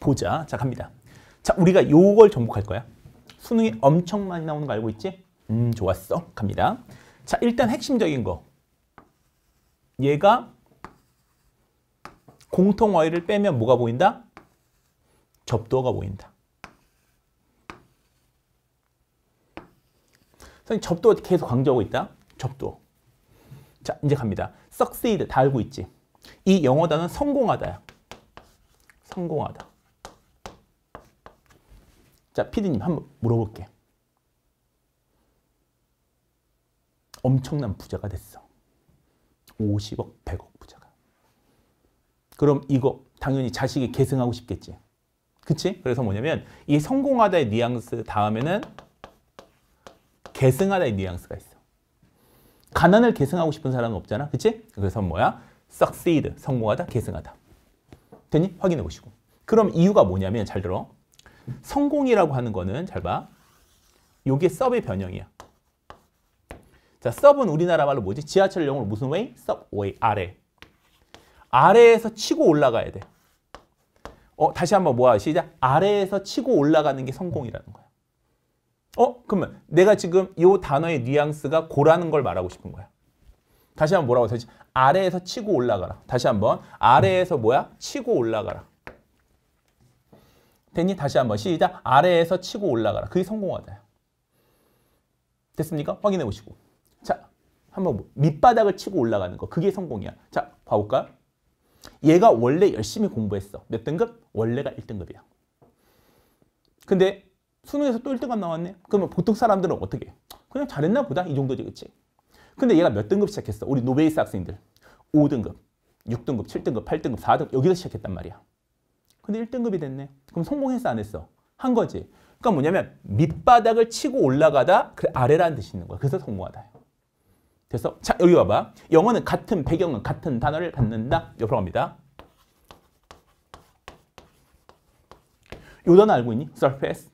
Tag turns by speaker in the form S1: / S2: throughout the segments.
S1: 보자. 자, 갑니다. 자, 우리가 요걸 정복할 거야. 수능이 엄청 많이 나오는 거 알고 있지? 음, 좋았어. 갑니다. 자, 일단 핵심적인 거. 얘가 공통어휘를 빼면 뭐가 보인다? 접두어가 보인다. 선생님, 접두어 계속 강조하고 있다. 접두어. 자, 이제 갑니다. succeed 다 알고 있지? 이 영어 단어 성공하다야. 성공하다. 자, 피디님 한번 물어볼게. 엄청난 부자가 됐어. 50억, 100억 부자가. 그럼 이거 당연히 자식이 계승하고 싶겠지. 그치? 그래서 뭐냐면 이 성공하다의 뉘앙스 다음에는 계승하다의 뉘앙스가 있어. 가난을 계승하고 싶은 사람은 없잖아. 그치? 그래서 뭐야? succeed, 성공하다, 계승하다. 됐니? 확인해 보시고. 그럼 이유가 뭐냐면 잘 들어. 성공이라고 하는 거는 잘 봐. 요게 서브의 변형이야. 자, 서브는 우리나라 말로 뭐지? 지하철 용으로 무슨 웨이? 서브웨이, 아래. 아래에서 치고 올라가야 돼. 어, 다시 한번 뭐야? 시작. 아래에서 치고 올라가는 게 성공이라는 거야. 어? 그러면 내가 지금 이 단어의 뉘앙스가 고라는 걸 말하고 싶은 거야. 다시 한번 뭐라고 했지? 아래에서 치고 올라가라. 다시 한번 아래에서 뭐야? 치고 올라가라. 됐니? 다시 한번 시작. 아래에서 치고 올라가라. 그게 성공하다 됐습니까? 확인해 보시고. 자, 한번 밑바닥을 치고 올라가는 거. 그게 성공이야. 자, 봐볼까? 얘가 원래 열심히 공부했어. 몇 등급? 원래가 1등급이야. 근데 수능에서 또 1등급 나왔네? 그러면 보통 사람들은 어떻게 그냥 잘했나 보다? 이 정도지, 그치? 근데 얘가 몇 등급 시작했어? 우리 노베이스 학생들. 5등급, 6등급, 7등급, 8등급, 4등급 여기서 시작했단 말이야. 근데 1등급이 됐네. 그럼 성공했어 안 했어? 한 거지. 그러니까 뭐냐면 밑바닥을 치고 올라가다 그 아래라는 뜻이 있는 거야. 그래서 성공하다. 그래서 자 여기 와봐 영어는 같은 배경은 같은 단어를 갖는다. 옆으로 갑니다. 요 단어 알고 있니? surface.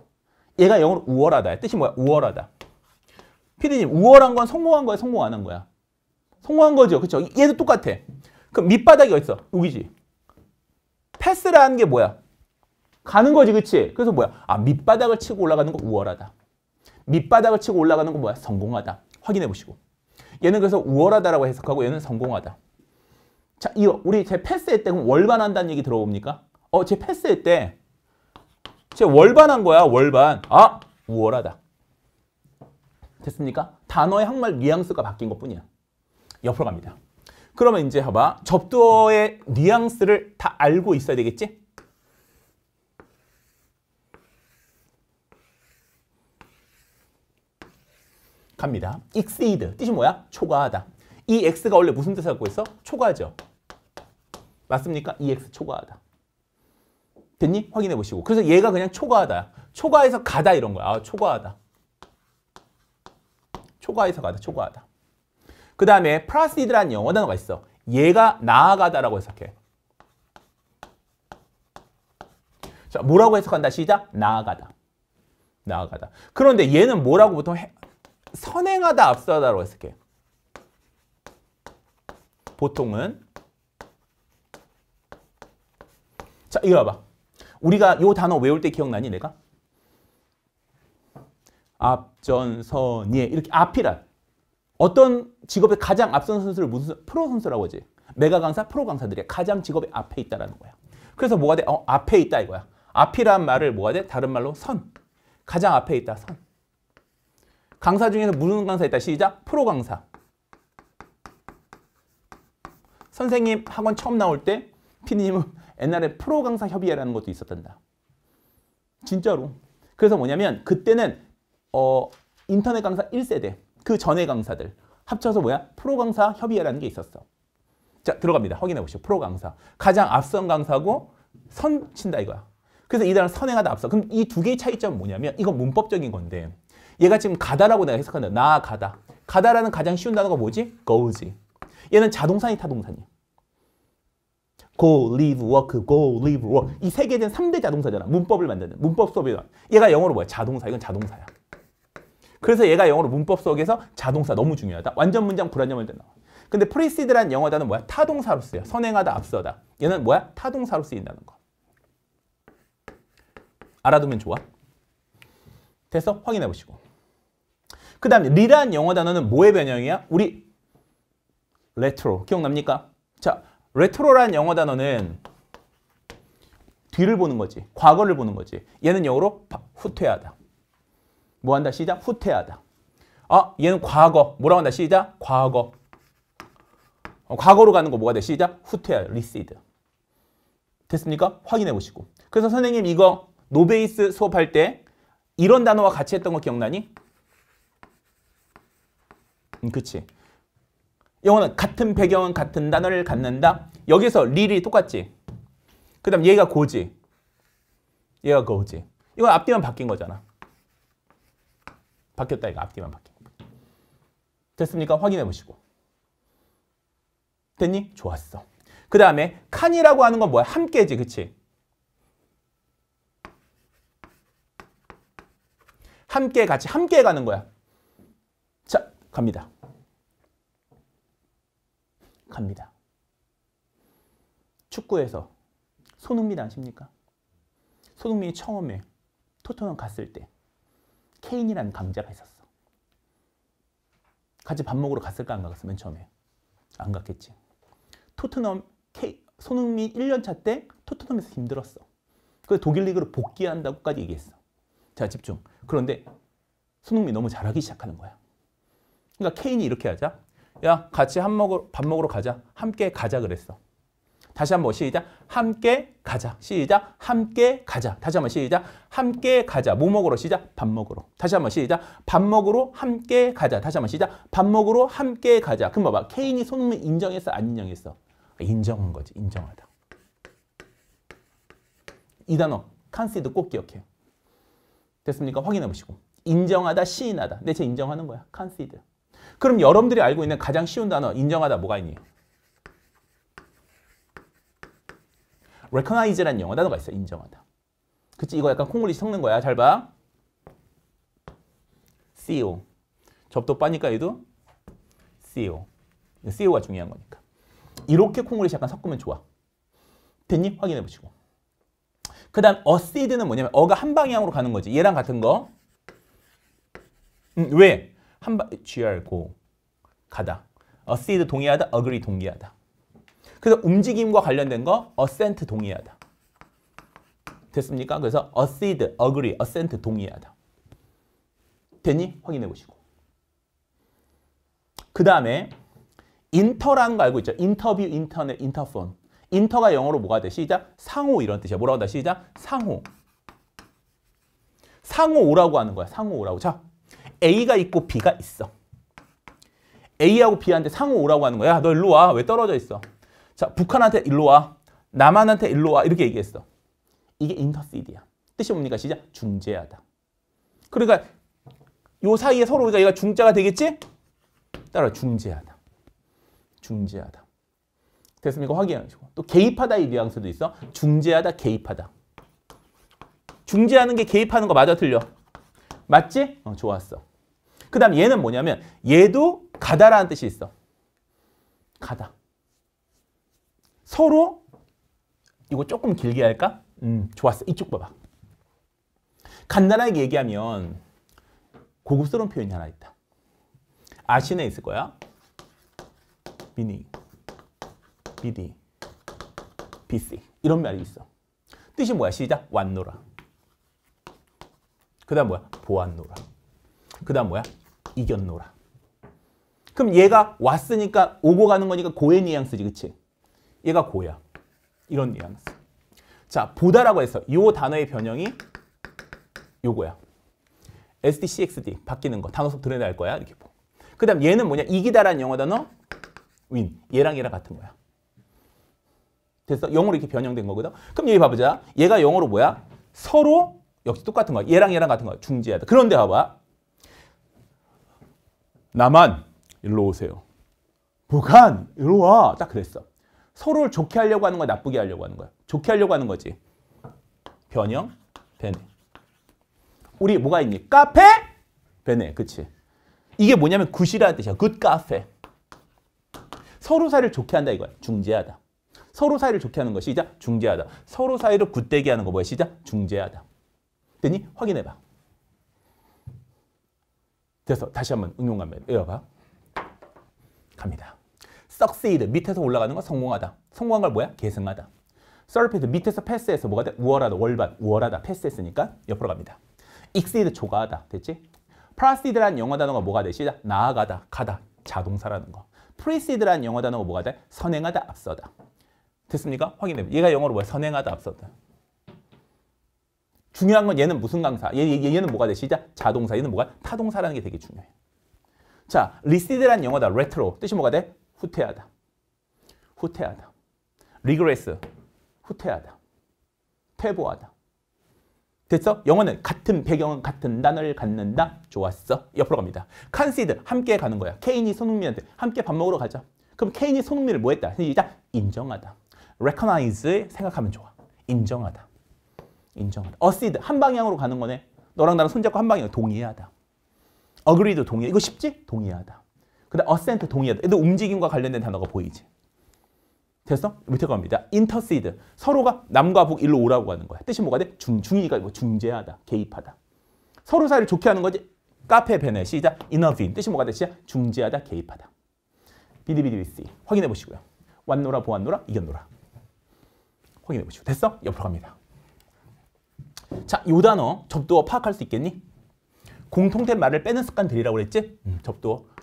S1: 얘가 영어로 우월하다 뜻이 뭐야? 우월하다. 피디님 우월한 건 성공한 거야? 성공 안 한 거야? 성공한 거죠. 그렇죠? 얘도 똑같아. 그럼 밑바닥이 어있어 여기지. 패스라는 게 뭐야? 가는 거지, 그치? 그래서 뭐야? 아, 밑바닥을 치고 올라가는 거 우월하다. 밑바닥을 치고 올라가는 거 뭐야? 성공하다. 확인해 보시고. 얘는 그래서 우월하다라고 해석하고 얘는 성공하다. 자, 이거 우리 제 패스할 때 그럼 월반한다는 얘기 들어봅니까? 어, 제 패스할 때제 월반한 거야, 월반. 아, 우월하다. 됐습니까? 단어의 항말 뉘앙스가 바뀐 것뿐이야. 옆으로 갑니다. 그러면 이제 봐봐. 접두어의 뉘앙스를 다 알고 있어야 되겠지? 갑니다. exceed. 뜻이 뭐야? 초과하다. 이 x가 원래 무슨 뜻을 갖고 있어? 초과죠. 맞습니까? 이 x 초과하다. 됐니? 확인해 보시고. 그래서 얘가 그냥 초과하다. 초과해서 가다 이런 거야. 아, 초과하다. 초과해서 가다. 초과하다. 그 다음에 proceed라는 영어 단어가 있어. 얘가 나아가다라고 해석해. 자, 뭐라고 해석한다? 시작. 나아가다. 나아가다. 그런데 얘는 뭐라고 보통 해, 선행하다 앞서다라고 해석해. 보통은 자, 이거 봐봐. 우리가 요 단어 외울 때 기억나니 내가? 앞전선예 이렇게 앞이란 어떤 직업에 가장 앞선 선수를 무슨 프로 선수라고 하지. 메가 강사, 프로 강사들이 가장 직업에 앞에 있다라는 거야. 그래서 뭐가 돼? 어, 앞에 있다 이거야. 앞이란 말을 뭐가 돼? 다른 말로 선. 가장 앞에 있다, 선. 강사 중에서 무슨 강사 있다? 시작. 프로 강사. 선생님 학원 처음 나올 때 피디님은 옛날에 프로 강사 협의회라는 것도 있었단다. 진짜로. 그래서 뭐냐면 그때는 어 인터넷 강사 1세대 그 전에 강사들 합쳐서 뭐야? 프로 강사 협의회라는 게 있었어. 자 들어갑니다. 확인해 보시죠. 프로 강사. 가장 앞선 강사고 선 친다 이거야. 그래서 이단은 선행하다 앞서. 그럼 이 두 개의 차이점은 뭐냐면 이건 문법적인 건데 얘가 지금 가다라고 내가 해석한다. 나아가다. 가다라는 가장 쉬운 단어가 뭐지? go지. 얘는 자동사이타동사니야 go, live, work, go, live, work. 이 세 개는 3대 자동사잖아. 문법을 만드는. 문법 수업에 이 얘가 영어로 뭐야? 자동사. 이건 자동사야. 그래서 얘가 영어로 문법 속에서 자동사 너무 중요하다. 완전 문장 불완전 문장 나와. 근데 프리시드란 영어 단어는 뭐야? 타동사로 쓰여. 선행하다, 앞서다. 얘는 뭐야? 타동사로 쓰인다는 거. 알아두면 좋아. 됐어? 확인해 보시고. 그 다음에 리란 영어 단어는 뭐의 변형이야? 우리 레트로. 기억납니까? 자, 레트로란 영어 단어는 뒤를 보는 거지. 과거를 보는 거지. 얘는 영어로 후퇴하다. 뭐 한다? 시작. 후퇴하다. 아, 얘는 과거. 뭐라고 한다? 시작. 과거. 어, 과거로 가는 거 뭐가 돼? 시작. 후퇴하다. 리시드. 됐습니까? 확인해 보시고. 그래서 선생님 이거 노베이스 수업할 때 이런 단어와 같이 했던 거 기억나니? 음, 그치. 영어는 같은 배경은 같은 단어를 갖는다. 여기서 릴이 똑같지. 그 다음 얘가 고지. 얘가 고지. 이건 앞뒤만 바뀐 거잖아. 바뀌었다 이거 앞뒤만 바뀐 거. 됐습니까? 확인해 보시고. 됐니? 좋았어. 그 다음에 칸이라고 하는 건 뭐야? 함께지, 그치? 함께 같이 함께 가는 거야. 자, 갑니다. 갑니다. 축구에서 손흥민 아십니까? 손흥민이 처음에 토트넘 갔을 때 케인이라는 강자가 있었어. 같이 밥 먹으러 갔을까 안 갔어 맨 처음에. 안 갔겠지. 토트넘 케 손흥민 1년차 때 토트넘에서 힘들었어. 그래서 독일 리그로 복귀한다고까지 얘기했어. 자 집중. 그런데 손흥민 너무 잘하기 시작하는 거야. 그러니까 케인이 이렇게 하자. 야 같이 한먹으밥 먹으러 가자. 함께 가자 그랬어. 다시 한번 시작. 함께 가자. 시작. 함께 가자. 다시 한번 시작. 함께 가자. 뭐 먹으러 시작? 밥 먹으러. 다시 한번 시작. 밥 먹으러 함께 가자. 다시 한번 시작. 밥 먹으러 함께 가자. 그럼 봐봐. 케인이 손흥민 인정했어? 안 인정했어? 인정한 거지. 인정하다. 이 단어 칸시드 꼭 기억해요. 됐습니까? 확인해 보시고. 인정하다, 시인하다. 내쟤 인정하는 거야. 칸시드. 그럼 여러분들이 알고 있는 가장 쉬운 단어 인정하다 뭐가 있니? recognize란 영어 단어가 있어. 인정하다. 그치? 이거 약간 콩글리 섞는 거야. 잘 봐. c e o 접도 빠니까 얘도 c e o c e o 가 중요한 거니까. 이렇게 콩글리 약간 섞으면 좋아. 됐니? 확인해 보시고. 그 다음 어시드는 뭐냐면 어가 한 방향으로 가는 거지. 얘랑 같은 거. 음, 왜? 한 바, gr, go. 가다. 어시드 동의하다, a g r 동의하다. 그래서 움직임과 관련된 거 어센트 동의하다. 됐습니까? 그래서 accede, agree, assent 동의하다. 됐니? 확인해 보시고. 그 다음에 인터라는 거 알고 있죠? 인터뷰, 인터넷, 인터폰. 인터가 영어로 뭐가 돼? 시작. 상호 이런 뜻이야. 뭐라고 한다? 시작. 상호. 상호 오라고 하는 거야. 상호 오라고. 자, A가 있고 B가 있어. A하고 B한테 상호 오라고 하는 거야. 너 일로 와. 왜 떨어져 있어? 자, 북한한테 일로 와. 남한한테 일로 와. 이렇게 얘기했어. 이게 인터시디야. 뜻이 뭡니까? 시작. 중재하다. 그러니까 요 사이에 서로 우리가 얘가 중자가 되겠지? 따라 중재하다. 중재하다. 됐습니까? 확인하시고. 또 개입하다 이 뉘앙스도 있어. 중재하다, 개입하다. 중재하는 게 개입하는 거 맞아 틀려? 맞지? 어, 좋았어. 그 다음 얘는 뭐냐면 얘도 가다라는 뜻이 있어. 가다. 서로 이거 조금 길게 할까? 음, 좋았어. 이쪽 봐봐. 간단하게 얘기하면 고급스러운 표현이 하나 있다. 아시네 있을 거야. 미니, 비디, 비씨 이런 말이 있어. 뜻이 뭐야? 시작. 왔노라. 그 다음 뭐야? 보았노라. 그 다음 뭐야? 이겼노라. 그럼 얘가 왔으니까 오고 가는 거니까 고의 뉘앙스지 그치? 얘가 고야. 이런 뉘앙스. 자, 보다라고 해서 이 단어의 변형이 요거야. SD, CXD 바뀌는 거. 단어속 드러낼 거야. 이렇게 보. 그 다음 얘는 뭐냐? 이기다라는 영어 단어 win. 얘랑 얘랑 같은 거야. 됐어? 영어로 이렇게 변형된 거거든. 그럼 여기 봐보자. 얘가 영어로 뭐야? 서로 역시 똑같은 거야. 얘랑 얘랑 같은 거야. 중지하다. 그런데 봐봐. 나만 일로 오세요. 북한 일로 와. 딱 그랬어. 서로를 좋게 하려고 하는 거야, 나쁘게 하려고 하는 거야? 좋게 하려고 하는 거지. 변형, 변네 우리 뭐가 있니? 카페, 베네, 그치? 이게 뭐냐면 굿이라는 뜻이야. 굿 카페. 서로 사이를 좋게 한다 이거야. 중재하다. 서로 사이를 좋게 하는 것이 시작 중재하다. 서로 사이를 굳대게 하는 거 뭐야? 시작 중재하다. 됐니? 확인해봐. 그래 다시 한번 응용 갑니다. 이어봐. 갑니다. succeed 밑에서 올라가는 건 성공하다. 성공한 걸 뭐야? 계승하다. surface 밑에서 패스해서 뭐가 돼? 우월하다. 월반. 우월하다. 패스했으니까 옆으로 갑니다. exceed 초과하다. 됐지? proceed란 영어 단어가 뭐가 되 시작. 나아가다. 가다. 자동사라는 거. preceed란 영어 단어가 뭐가 돼? 선행하다. 앞서다. 됐습니까? 확인해. 얘가 영어로 뭐야? 선행하다. 앞서다. 중요한 건 얘는 무슨 강사? 얘, 얘, 는 뭐가 되 시작. 자동사. 얘는 뭐가? 타동사라는 게 되게 중요해. 자, 리시드란 영어다. 레트로. 뜻이 뭐가 돼? 후퇴하다. 후퇴하다. 리그레스. 후퇴하다. 퇴보하다. 됐어? 영어는 같은 배경은 같은 단어를 갖는다. 좋았어. 옆으로 갑니다. 칸시드 함께 가는 거야. 케인이 손흥민한테 함께 밥 먹으러 가자. 그럼 케인이 손흥민을 뭐 했다? 시작. 인정하다. recognize 생각하면 좋아. 인정하다. 인정하다. 어시드 한 방향으로 가는 거네. 너랑 나랑 손잡고 한 방향 동의하다. 어그리도 동의. 이거 쉽지? 동의하다. 근데 어센트 동의하다. 근데 움직임과 관련된 단어가 보이지. 됐어? 밑에 갑니다. 인터시드. 서로가 남과 북 일로 오라고 하는 거야. 뜻이 뭐가 돼? 중, 중의가 뭐 중재하다, 개입하다. 서로 사이를 좋게 하는 거지. 카페 베네 시작 인어빈 뜻이 뭐가 돼? 시작 중재하다, 개입하다. 비디비디비씨 확인해 보시고요. 왔노라, 보았노라, 이겼노라. 확인해 보시고 됐어? 옆으로 갑니다. 자, 요 단어 접두어 파악할 수 있겠니? 공통된 말을 빼는 습관 들이라고 그랬지? 음, 접두어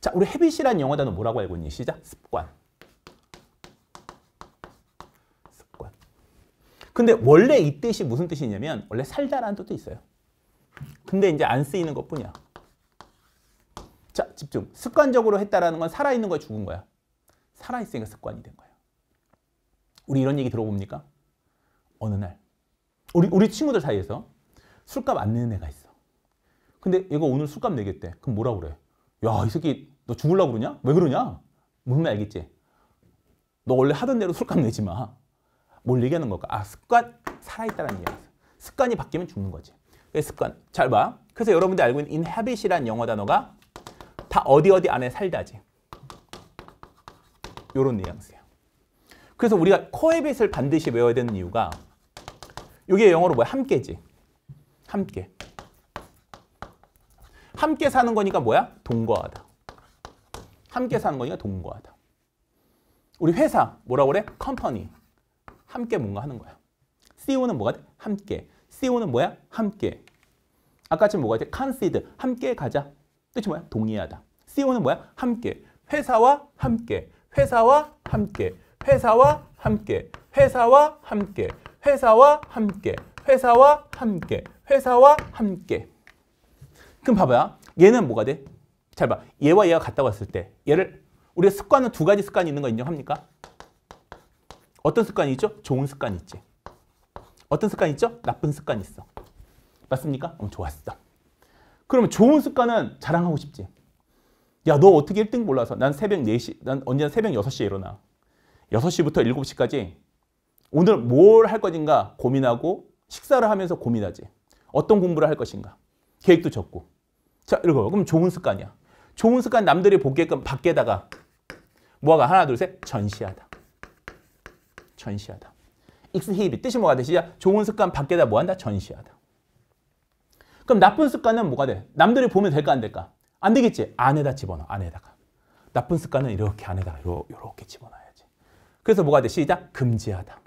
S1: 자, 우리 헤빗이라는 영어 단어 뭐라고 알고 있니? 시작. 습관. 습관. 근데 원래 이 뜻이 무슨 뜻이냐면 원래 살다라는 뜻도 있어요. 근데 이제 안 쓰이는 것뿐이야. 자, 집중. 습관적으로 했다라는 건 살아있는 거야, 죽은 거야? 살아있으니까 습관이 된 거야. 우리 이런 얘기 들어봅니까? 어느 날 우리 우리 친구들 사이에서 술값 안 내는 애가 있어. 근데 이거 오늘 술값 내겠대. 그럼 뭐라 그래? 야, 이 새끼 너죽으려고 그러냐? 왜 그러냐? 무슨 말 알겠지? 너 원래 하던 대로 술값 내지 마. 뭘 얘기하는 걸까? 아, 습관 살아있다는 얘기야. 습관이 바뀌면 죽는 거지. 습관? 잘 봐. 그래서 여러분들 알고 있는 inhabit이란 영어 단어가 다 어디 어디 안에 살다지. 요런 뉘앙스야. 그래서 우리가 코에빗을 반드시 외워야 되는 이유가 이게 영어로 뭐야? 함께지. 함께. 함께 사는 거니까 뭐야? 동거하다. 함께 사는 거니까 동거하다. 우리 회사 뭐라고 그래? 컴퍼니. 함께 뭔가 하는 거야. CEO는 뭐가 돼? 함께. CEO는 뭐야? 함께. 아까처럼 뭐가 돼? 컨시드. 함께 가자. 뜻이 뭐야? 동의하다. CEO는 뭐야? 함께. 회사와 함께. 회사와 함께. 회사와 함께. 회사와 함께. 회사와 함께. 회사와 함께. 회사와 함께. 회사와 함께. 그럼 봐봐요. 얘는 뭐가 돼? 잘 봐. 얘와 얘가 같다고 했을 때 얘를 우리가 습관은 두 가지 습관이 있는 거 인정합니까? 어떤 습관이 있죠? 좋은 습관이 있지. 어떤 습관이 있죠? 나쁜 습관이 있어. 맞습니까? 음, 좋았어. 그러면 좋은 습관은 자랑하고 싶지. 야, 너 어떻게 1등 몰라서. 난 새벽 4시, 난 언제나 새벽 6시에 일어나. 6시부터 7시까지 오늘 뭘 할 것인가 고민하고 식사를 하면서 고민하지. 어떤 공부를 할 것인가. 계획도 적고. 자, 이거 그럼 좋은 습관이야. 좋은 습관 남들이 보게끔 밖에다가 뭐가 하나 둘 셋 전시하다. 전시하다. 익스히비 뜻이 뭐가 돼? 시작. 좋은 습관 밖에다 뭐한다? 전시하다. 그럼 나쁜 습관은 뭐가 돼? 남들이 보면 될까 안 될까? 안 되겠지? 안에다 집어넣어. 안에다가. 나쁜 습관은 이렇게 안에다가 요, 요렇게 집어넣어야지. 그래서 뭐가 돼? 시작. 금지하다.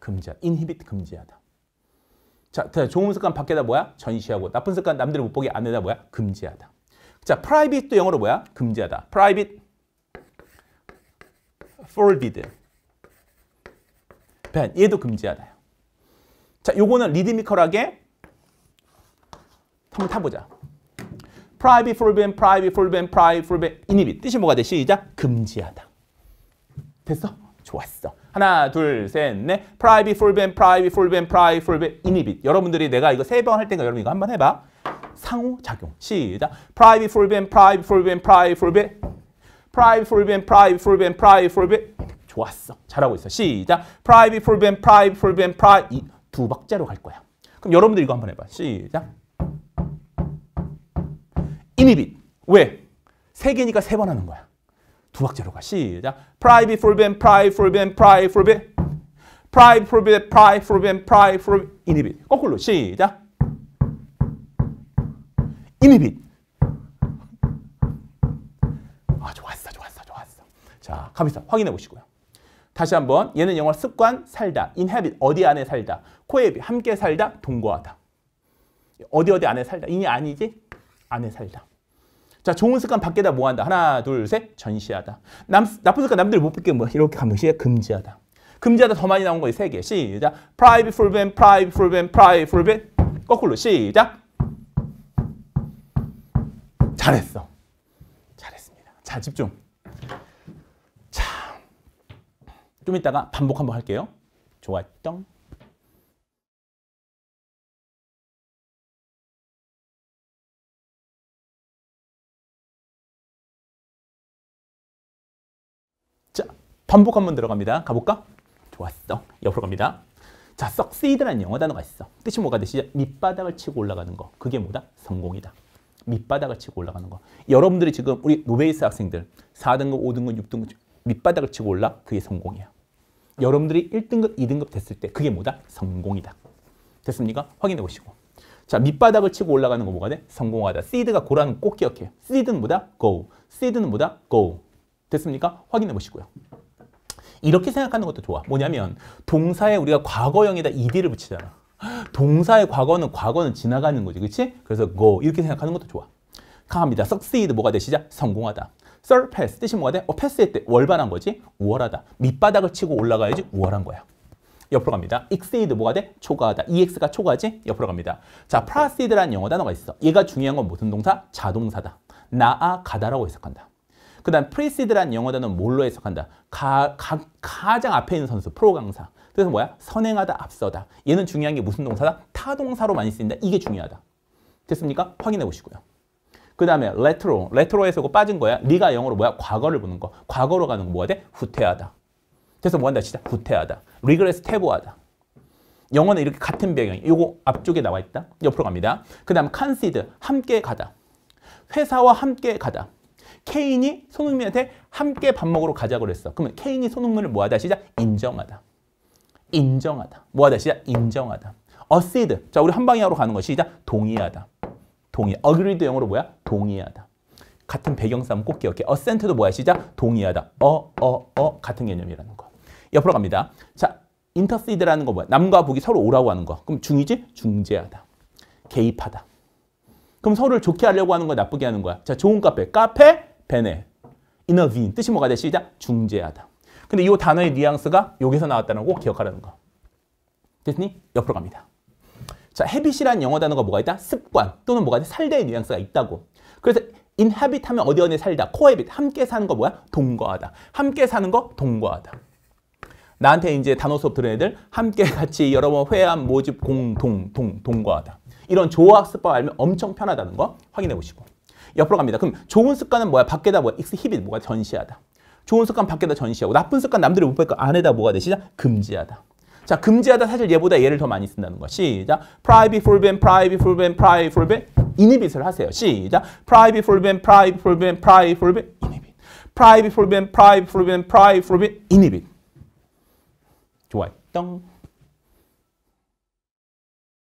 S1: 금지하다. 인히비트 금지하다. 자, 좋은 습관 밖에다 뭐야? 전시하고 나쁜 습관 남들이 못 보게 안에다 뭐야? 금지하다. 자, private도 영어로 뭐야? 금지하다. private, forbid, ban 얘도 금지하다. 자, 요거는 리드미컬하게 한번 타보자. private, forbid, private, forbid, private, forbid, inhibit 뜻이 뭐가 돼? 시작! 금지하다. 됐어? 좋았어. 하나, 둘, 셋, 넷. private full band, private full band, private full band, inhibit. 여러분들이 내가 이거 세 번 할 때니까 여러분 이거 한번 해봐. 상호작용. 시작. private full band, private full band, private full band. private full band, private full band, private full band. 좋았어. 잘하고 있어. 시작. private full band, private full band, private. 이두 박자로 갈 거야. 그럼 여러분들 이거 한번 해봐. 시작. inhibit. 왜? 세 개니까 세 번 하는 거야. 두박자로 가. 시작. private for ben, private for ben, private for ben. private for ben, private for ben, private for ben. inhibit. 거꾸로 시작. inhibit. 아, 좋았어. 좋았어. 좋았어. 자, 가비사 확인해 보시고요. 다시 한번 얘는 영어 습관 살다, inhabit 어디 안에 살다, 코에비 함께 살다, 동거하다. 어디 어디 안에 살다. 이니 아니지? 안에 살다. 자, 좋은 습관 밖에다 뭐 한다? 하나, 둘, 셋, 전시하다. 남, 나쁜 습관 남들 못 믿게 뭐 이렇게 하면 시작 금지하다. 금지하다 더 많이 나온 거예요. 세 개. 시작. private full ban, private full ban, private full ban. 거꾸로 시작. 잘했어. 잘했습니다. 자, 집중. 자, 좀 이따가 반복 한번 할게요. 좋았죠? 반복 한번 들어갑니다. 가볼까? 좋았어. 옆으로 갑니다. 자, succeed라는 영어 단어가 있어. 뜻이 뭐가 되시죠? 밑바닥을 치고 올라가는 거. 그게 뭐다? 성공이다. 밑바닥을 치고 올라가는 거. 여러분들이 지금 우리 노베이스 학생들 4등급, 5등급, 6등급 밑바닥을 치고 올라 그게 성공이야. 여러분들이 1등급, 2등급 됐을 때 그게 뭐다? 성공이다. 됐습니까? 확인해 보시고. 자, 밑바닥을 치고 올라가는 거 뭐가 돼? 성공하다. seed가 고라는 꼭 기억해요. seed는 뭐다? go. seed는 뭐다? go. 됐습니까? 확인해 보시고요. 이렇게 생각하는 것도 좋아. 뭐냐면 동사에 우리가 과거형에다 ed를 붙이잖아. 동사의 과거는 과거는 지나가는 거지. 그렇지? 그래서 go 이렇게 생각하는 것도 좋아. 강합니다. succeed 뭐가 되시죠 성공하다. surpass 뜻이 뭐가 돼? 어, 패스했대. 월반한 거지. 우월하다. 밑바닥을 치고 올라가야지 우월한 거야. 옆으로 갑니다. exceed 뭐가 돼? 초과하다. ex가 초과지? 하 옆으로 갑니다. 자, proceed라는 영어 단어가 있어. 얘가 중요한 건 무슨 동사? 자동사다. 나아가다라고 해석한다. 그 다음 프리시드란 영어 단어는 뭘로 해석한다? 가, 가, 가장 앞에 있는 선수, 프로 강사. 그래서 뭐야? 선행하다, 앞서다. 얘는 중요한 게 무슨 동사다? 타동사로 많이 쓰인다. 이게 중요하다. 됐습니까? 확인해 보시고요. 그 다음에 레트로, 레트로에서 그 빠진 거야. 네가 영어로 뭐야? 과거를 보는 거. 과거로 가는 거 뭐가 돼? 후퇴하다. 그래서 뭐 한다? 진짜 후퇴하다. 리그레스 태보하다. 영어는 이렇게 같은 배경. 이 요거 앞쪽에 나와 있다. 옆으로 갑니다. 그 다음 칸시드 함께 가다. 회사와 함께 가다. 케인이 손흥민한테 함께 밥 먹으러 가자고 그랬어. 그러면 케인이 손흥민을 뭐하다 시작? 인정하다. 인정하다. 뭐하다 시작? 인정하다. 어시드. 자, 우리 한 방향으로 가는 것이 시작. 동의하다. 동의. 어그리드 영어로 뭐야? 동의하다. 같은 배경싸움 꼭 기억해. 어센트도 뭐야? 시작. 동의하다. 어, 어, 어. 같은 개념이라는 거. 옆으로 갑니다. 자, 인터시드라는 거 뭐야? 남과 북이 서로 오라고 하는 거. 그럼 중이지? 중재하다. 개입하다. 그럼 서로를 좋게 하려고 하는 거야? 나쁘게 하는 거야? 자, 좋은 카페. 카페 베네. 인어빈. 뜻이 뭐가 돼? 시작. 중재하다. 근데 이 단어의 뉘앙스가 여기서 나왔다는 거 기억하라는 거. 됐니? 옆으로 갑니다. 자, 헤빗이란 영어 단어가 뭐가 있다? 습관 또는 뭐가 있 살다의 뉘앙스가 있다고. 그래서 인합빗 하면 어디 어디 살다. 코헤빗 함께 사는 거 뭐야? 동거하다. 함께 사는 거 동거하다. 나한테 이제 단어 수업 들은 애들 함께 같이 여러 번 회함, 모집, 공동, 동, 동거하다. 이런 조합 습관 알면 엄청 편하다는 거 확인해 보시고. 옆으로 갑니다. 그럼 좋은 습관은 뭐야? 밖에다 뭐야? 익스히빗 뭐가 전시하다. 좋은 습관 밖에다 전시하고 나쁜 습관 남들이 못 보니까 안에다 뭐가 되시자? 금지하다. 자, 금지하다 사실 얘보다 얘를 더 많이 쓴다는 거야. 시작. private forbid, private forbid, private forbid. 인입잇을 하세요. 시작. private forbid, private forbid, private forbid. 인입잇. private forbid, private forbid, private forbid. 인입잇. 좋아요. 떵.